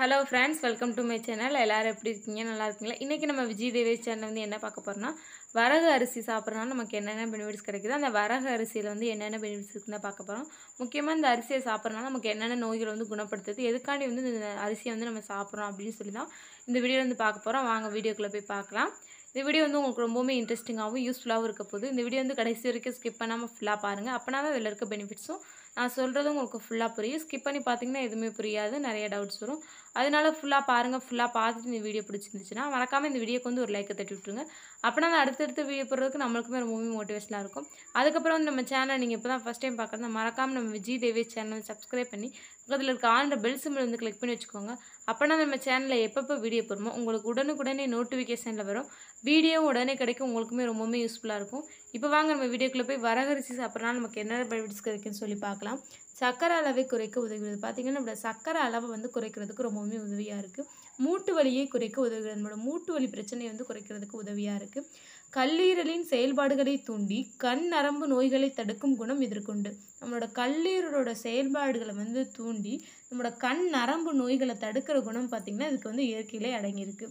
hello friends welcome to my channel எல்லோரும் எப்படி இருக்கீங்க நல்லா இருக்கீங்களா இன்றைக்கி நம்ம விஜய் தேவே சேனல் வந்து என்ன பார்க்க போகிறோம்னா வரகு அரிசி சாப்பிட்றனால நமக்கு என்னென்ன பெனிஃபிட்ஸ் கிடைக்குது அந்த வரகு அரிசியில் வந்து என்னென்ன பெனிஃபிட்ஸ் இருக்குன்னு பார்க்க போகிறோம் முக்கியமாக இந்த அரிசியை சாப்பிட்றனால நமக்கு என்னென்ன நோய்களை வந்து குணப்படுத்துது எதுக்காண்டி வந்து இந்த அரிசியை வந்து நம்ம சாப்பிட்றோம் அப்படின்னு சொல்லி தான் இந்த வீடியோ வந்து பார்க்க போகிறோம் வாங்க வீடியோக்குள்ளே போய் பார்க்கலாம் இந்த வீடியோ வந்து உங்களுக்கு ரொம்பவுமே இன்ட்ரெஸ்டிங்காகவும் யூஸ்ஃபுல்லாகவும் இருக்க போகுது இந்த வீடியோ வந்து கடைசி வரைக்கும் ஸ்கிப் பண்ணாமல் ஃபுல்லாக பாருங்கள் அப்போனா தான் இதில் இருக்க பெனிஃபிட்ஸும் நான் சொல்கிறது உங்களுக்கு ஃபுல்லாக புரியும் ஸ்கிப் பண்ணி பார்த்தீங்கன்னா எதுவுமே புரியாது நிறைய டவுட்ஸ் வரும் அதனால ஃபுல்லாக பாருங்கள் ஃபுல்லாக பார்த்துட்டு இந்த வீடியோ பிடிச்சிருந்துச்சுன்னா மறக்காமல் இந்த வீடியோக்கு வந்து ஒரு லைக்கை தட்டி விட்டுருங்க அப்படின்னா அந்த அடுத்தடுத்து வீடியோ போடுறதுக்கு நம்மளுக்குமே மூவி மோட்டிவேஷனாக இருக்கும் அதுக்கப்புறம் வந்து நம்ம சேனல் நீங்கள் இப்போ தான் ஃபஸ்ட் டைம் பார்க்குறது மறக்காமல் நம்ம விஜய் தேவி சேனல் சப்ஸ்கிரைப் பண்ணி பக்கத்தில் இருக்க ஆண்ட பெல் சிம்பிள் வந்து கிளிக் பண்ணி வச்சுக்கோங்க அப்படின்னா நம்ம சேனலில் எப்பப்போ வீடியோ போடுமோ உங்களுக்கு உடனுக்குடனே நோட்டிஃபிகேஷனில் வரும் வீடியோ உடனே கிடைக்கும் உங்களுக்குமே ரொம்பவுமே யூஸ்ஃபுல்லாக இருக்கும் இப்போ வாங்க நம்ம வீடியோக்குள்ளே போய் வரகரிசி சாப்பிட்றனால நமக்கு என்னென்ன பெனிஃபிட்ஸ் கிடைக்குன்னு சொல்லி பார்க்கலாம் சர்க்கரை அளவை குறைக்க உதவுகிறது பார்த்திங்கன்னா நம்மளோட சக்கரை அளவை வந்து குறைக்கிறதுக்கு ரொம்பவுமே உதவியாக இருக்குது மூட்டு வலியை குறைக்க உதவுகிறது நம்மளோட மூட்டு வலி பிரச்சனையை வந்து குறைக்கிறதுக்கு உதவியாக இருக்குது கல்லீரலின் செயல்பாடுகளை தூண்டி கண் நரம்பு நோய்களை தடுக்கும் குணம் இதற்குண்டு நம்மளோட கல்லீரலோட செயல்பாடுகளை வந்து தூண்டி நம்மளோட கண் நரம்பு நோய்களை தடுக்கிற குணம் பார்த்திங்கன்னா இதுக்கு வந்து இயற்கையிலே அடங்கியிருக்கு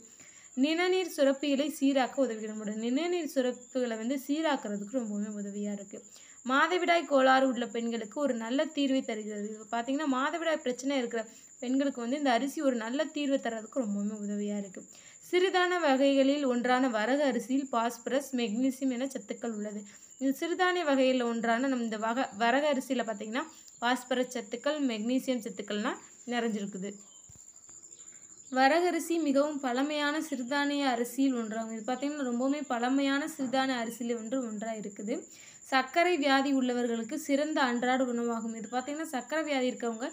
நிணநீர் சுரப்பிகளை சீராக்க உதவுகிறது நம்மளோட நிணநீர் சுரப்புகளை வந்து சீராக்கிறதுக்கு ரொம்பவுமே உதவியாக இருக்குது மாதவிடாய் கோளாறு உள்ள பெண்களுக்கு ஒரு நல்ல தீர்வை தருகிறது பார்த்திங்கன்னா மாதவிடாய் பிரச்சனை இருக்கிற பெண்களுக்கு வந்து இந்த அரிசி ஒரு நல்ல தீர்வை தர்றதுக்கு ரொம்பவுமே உதவியாக இருக்குது சிறுதான வகைகளில் ஒன்றான வரகு அரிசியில் பாஸ்பரஸ் மெக்னீசியம் என சத்துக்கள் உள்ளது இந்த சிறுதானிய வகையில் ஒன்றான நம்ம இந்த வக வரகு அரிசியில் பார்த்தீங்கன்னா பாஸ்பரஸ் சத்துக்கள் மெக்னீசியம் சத்துக்கள்லாம் நிறைஞ்சிருக்குது வரகரிசி மிகவும் பழமையான சிறுதானிய அரிசியில் ஒன்றாகும் இது பார்த்திங்கன்னா ரொம்பவுமே பழமையான சிறுதானிய அரிசியில் ஒன்று ஒன்றாக இருக்குது சர்க்கரை வியாதி உள்ளவர்களுக்கு சிறந்த அன்றாட உணவாகும் இது பார்த்திங்கன்னா சர்க்கரை வியாதி இருக்கவங்க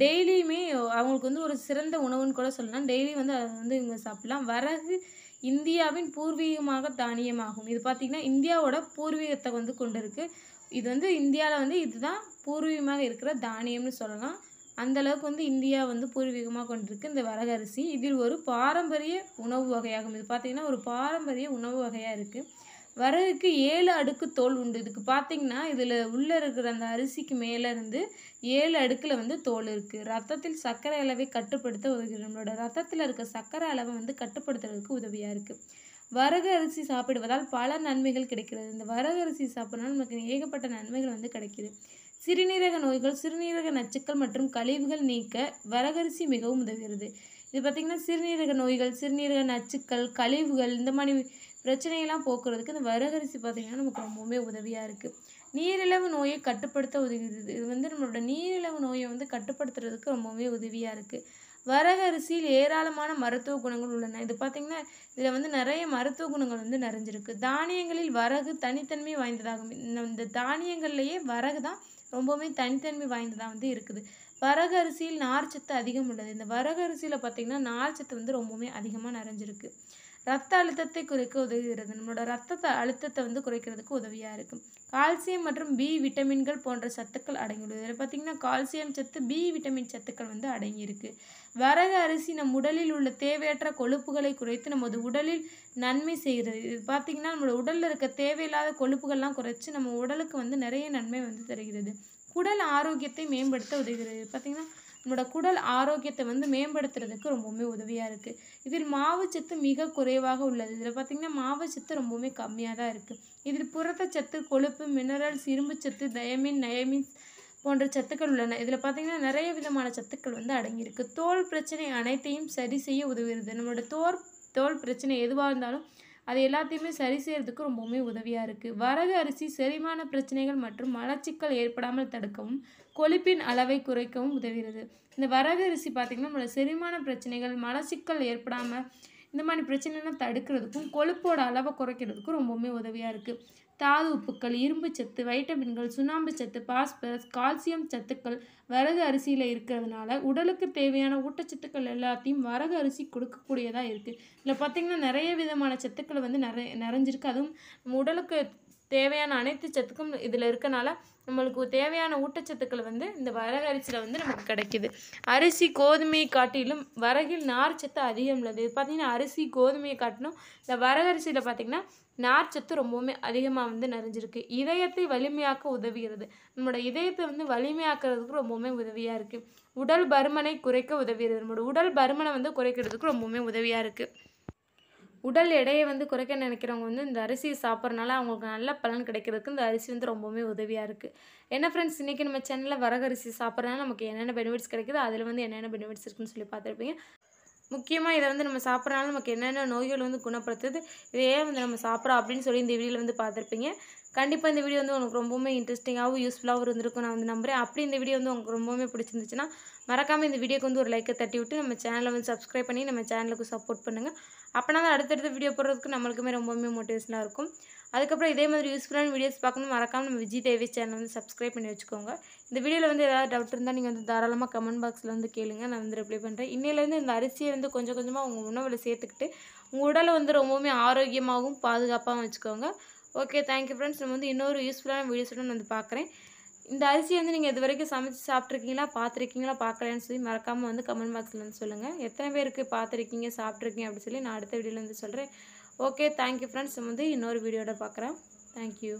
டெய்லியுமே அவங்களுக்கு வந்து ஒரு சிறந்த உணவுன்னு கூட சொல்லலாம் டெய்லி வந்து அதை வந்து இவங்க சாப்பிடலாம் வரகு இந்தியாவின் பூர்வீகமாக தானியமாகும் இது பார்த்திங்கன்னா இந்தியாவோட பூர்வீகத்தை வந்து கொண்டு இது வந்து இந்தியாவில் வந்து இதுதான் பூர்வீகமாக இருக்கிற தானியம்னு சொல்லலாம் அந்தளவுக்கு வந்து இந்தியா வந்து பூர்வீகமாக கொண்டிருக்கு இந்த வரகரிசி இதில் ஒரு பாரம்பரிய உணவு வகையாகும் இது பார்த்திங்கன்னா ஒரு பாரம்பரிய உணவு வகையாக இருக்குது வரகுக்கு ஏழு அடுக்கு தோல் உண்டு இதுக்கு பார்த்தீங்கன்னா இதில் உள்ளே இருக்கிற அந்த அரிசிக்கு மேலே இருந்து ஏழு அடுக்கில் வந்து தோல் இருக்குது ரத்தத்தில் சர்க்கரை அளவை கட்டுப்படுத்த உதவி நம்மளோட ரத்தத்தில் இருக்க சர்க்கரை அளவை வந்து கட்டுப்படுத்துறதுக்கு உதவியாக இருக்குது வரகு அரிசி சாப்பிடுவதால் பல நன்மைகள் கிடைக்கிறது இந்த வரகு அரிசி சாப்பிட்றதுனால நமக்கு ஏகப்பட்ட நன்மைகள் வந்து கிடைக்கிது சிறுநீரக நோய்கள் சிறுநீரக நச்சுக்கள் மற்றும் கழிவுகள் நீக்க வரகரிசி மிகவும் உதவுகிறது இது பார்த்திங்கன்னா சிறுநீரக நோய்கள் சிறுநீரக நச்சுக்கள் கழிவுகள் இந்த மாதிரி பிரச்சனையெல்லாம் போக்குறதுக்கு இந்த வரகரிசி பார்த்திங்கன்னா நமக்கு ரொம்பவுமே உதவியாக இருக்குது நீரிழிவு நோயை கட்டுப்படுத்த உதவுகிறது இது வந்து நம்மளோட நீரிழிவு நோயை வந்து கட்டுப்படுத்துறதுக்கு ரொம்பவுமே உதவியாக இருக்குது வரகரிசியில் ஏராளமான மருத்துவ குணங்கள் உள்ளன இது பார்த்திங்கன்னா இதில் வந்து நிறைய மருத்துவ குணங்கள் வந்து நிறைஞ்சிருக்கு தானியங்களில் வரகு தனித்தன்மை வாய்ந்ததாகும் இந்த தானியங்கள்லேயே வரகு தான் ரொம்பவுமே தனித்தன்மை வாய்ந்ததாக வந்து இருக்குது வரகரிசியில் நார்ச்சத்து அதிகம் உள்ளது இந்த வரகரிசியில் பார்த்திங்கன்னா நார்ச்சத்து வந்து ரொம்பவுமே அதிகமாக நிறைஞ்சிருக்கு ரத்த அழுத்தத்தை குறைக்க உதவுகிறது நம்மளோட ரத்த அழுத்தத்தை வந்து குறைக்கிறதுக்கு உதவியாக இருக்கும் கால்சியம் மற்றும் பி விட்டமின்கள் போன்ற சத்துக்கள் அடங்கியுள்ளது இதில் பார்த்திங்கன்னா கால்சியம் சத்து பி விட்டமின் சத்துக்கள் வந்து அடங்கியிருக்கு வரகு அரிசி நம் உடலில் உள்ள தேவையற்ற கொழுப்புகளை குறைத்து நமது உடலில் நன்மை செய்கிறது இது பார்த்திங்கன்னா நம்மளோட உடலில் இருக்க தேவையில்லாத கொழுப்புகள்லாம் குறைச்சி நம்ம உடலுக்கு வந்து நிறைய நன்மை வந்து தருகிறது குடல் ஆரோக்கியத்தை மேம்படுத்த உதவுகிறது பார்த்திங்கன்னா நம்மளோட குடல் ஆரோக்கியத்தை வந்து மேம்படுத்துறதுக்கு ரொம்பவுமே உதவியாக இருக்குது இதில் மாவுச்சத்து மிக குறைவாக உள்ளது இதில் பார்த்திங்கன்னா மாவுச்சத்து ரொம்பவுமே கம்மியாக தான் இருக்குது இதில் புரதச்சத்து கொழுப்பு மினரல்ஸ் சத்து தயமின் நயமின் போன்ற சத்துக்கள் உள்ளன இதில் பார்த்திங்கன்னா நிறைய விதமான சத்துக்கள் வந்து அடங்கியிருக்கு தோல் பிரச்சனை அனைத்தையும் சரி செய்ய உதவுகிறது நம்மளோட தோல் தோல் பிரச்சனை எதுவாக இருந்தாலும் அது எல்லாத்தையுமே சரி செய்கிறதுக்கு ரொம்பவுமே உதவியாக இருக்குது வரகு அரிசி செரிமான பிரச்சனைகள் மற்றும் மலச்சிக்கல் ஏற்படாமல் தடுக்கவும் கொழுப்பின் அளவை குறைக்கவும் உதவுகிறது இந்த வரகு அரிசி பார்த்திங்கன்னா நம்மளோட செரிமான பிரச்சனைகள் மலச்சிக்கல் ஏற்படாமல் இந்த மாதிரி பிரச்சனைலாம் தடுக்கிறதுக்கும் கொழுப்போட அளவை குறைக்கிறதுக்கும் ரொம்பவுமே உதவியாக இருக்குது தாது உப்புக்கள் இரும்பு சத்து வைட்டமின்கள் சுண்ணாம்பு சத்து பாஸ்பரஸ் கால்சியம் சத்துக்கள் வரகு அரிசியில் இருக்கிறதுனால உடலுக்கு தேவையான ஊட்டச்சத்துக்கள் எல்லாத்தையும் வரகு அரிசி கொடுக்கக்கூடியதாக இருக்குது இதில் பார்த்திங்கன்னா நிறைய விதமான சத்துக்கள் வந்து நிறை நிறைஞ்சிருக்கு அதுவும் நம்ம உடலுக்கு தேவையான அனைத்து சத்துக்கும் இதில் இருக்கனால நம்மளுக்கு தேவையான ஊட்டச்சத்துக்கள் வந்து இந்த வரகரிசியில் வந்து நமக்கு கிடைக்கிது அரிசி கோதுமையை காட்டிலும் வரகில் நார் சத்து அதிகம் உள்ளது இது பார்த்திங்கன்னா அரிசி கோதுமையை காட்டிலும் இந்த வரகரிசியில் பார்த்திங்கன்னா நார் சத்து ரொம்பவுமே அதிகமாக வந்து நிறைஞ்சிருக்கு இதயத்தை வலிமையாக்க உதவுகிறது நம்மளோட இதயத்தை வந்து வலிமையாக்குறதுக்கு ரொம்பவுமே உதவியாக இருக்குது உடல் பருமனை குறைக்க உதவுகிறது நம்மளோட உடல் பருமனை வந்து குறைக்கிறதுக்கு ரொம்பவுமே உதவியாக இருக்குது உடல் எடையை வந்து குறைக்க நினைக்கிறவங்க வந்து இந்த அரிசியை சாப்பிட்றனால அவங்களுக்கு நல்ல பலன் கிடைக்கிறதுக்கு இந்த அரிசி வந்து ரொம்பவுமே உதவியாக இருக்குது என்ன ஃப்ரெண்ட்ஸ் இன்றைக்கி நம்ம சேனலில் வரகரிசி சாப்பிட்றதுனால நமக்கு என்னென்ன பெனிஃபிட்ஸ் கிடைக்குது அதில் வந்து என்னென்ன பெனிஃபிட்ஸ் இருக்குன்னு சொல்லி பார்த்துருப்பீங்க முக்கியமாக இதை வந்து நம்ம சாப்பிட்றனால நமக்கு என்னென்ன நோய்கள் வந்து குணப்படுத்துது இதை ஏன் வந்து நம்ம சாப்பிட்றோம் அப்படின்னு சொல்லி இந்த வீடியோவில் வந்து பார்த்துருப்பீங்க கண்டிப்பாக இந்த வீடியோ வந்து உங்களுக்கு ரொம்பவுமே இன்ட்ரெஸ்டிங்காகவும் யூஸ்ஃபுல்லாகவும் இருந்திருக்கும் நான் வந்து நம்புறேன் அப்படி இந்த வீடியோ வந்து உங்களுக்கு ரொம்பவுமே பிடிச்சிருந்துச்சுன்னா மறக்காமல் இந்த வீடியோக்கு வந்து ஒரு லைக்கை தட்டி விட்டு நம்ம சேனலை வந்து சப்ஸ்கிரைப் பண்ணி நம்ம சேனலுக்கு சப்போர்ட் பண்ணுங்கள் அப்படின்னா தான் அடுத்தடுத்த வீடியோ போடுறதுக்கு நம்மளுக்குமே ரொம்பவுமே மோட்டிவேஷனாக இருக்கும் அதுக்கப்புறம் இதே மாதிரி யூஸ்ஃபுல்லான வீடியோஸ் பார்க்கணும் மறக்காமல் நம்ம விஜய் தேவி சேனல் வந்து சப்ஸ்கிரைப் பண்ணி வச்சுக்கோங்க இந்த வீடியோவில் வந்து ஏதாவது டவுட் இருந்தால் நீங்கள் வந்து தாராளமாக கமெண்ட் பாக்ஸில் வந்து கேளுங்க நான் வந்து ரிப்ளை பண்ணுறேன் இன்னிலேருந்து இந்த அரிசியை வந்து கொஞ்சம் கொஞ்சமாக உங்கள் உணவில் சேர்த்துக்கிட்டு உங்கள் உடலை வந்து ரொம்பவுமே ஆரோக்கியமாகவும் பாதுகாப்பாகவும் வச்சுக்கோங்க ஓகே தேங்க்யூ ஃப்ரெண்ட்ஸ் நம்ம வந்து இன்னொரு யூஸ்ஃபுல்லான வீடியோஸோட நான் வந்து பார்க்குறேன் இந்த அரிசியை வந்து நீங்கள் இது வரைக்கும் சமைச்சு சாப்பிட்ருக்கீங்களா பார்த்துருக்கீங்களா பார்க்கலையான்னு சொல்லி மறக்காமல் வந்து கமெண்ட் பாக்ஸில் வந்து சொல்லுங்கள் எத்தனை பேருக்கு பார்த்துருக்கீங்க சாப்பிட்ருக்கீங்க அப்படின்னு சொல்லி நான் அடுத்த வீடியோவில் வந்து சொல்கிறேன் ஓகே தேங்க்யூ ஃப்ரெண்ட்ஸ் வந்து இன்னொரு வீடியோட பார்க்குறேன் தேங்க்யூ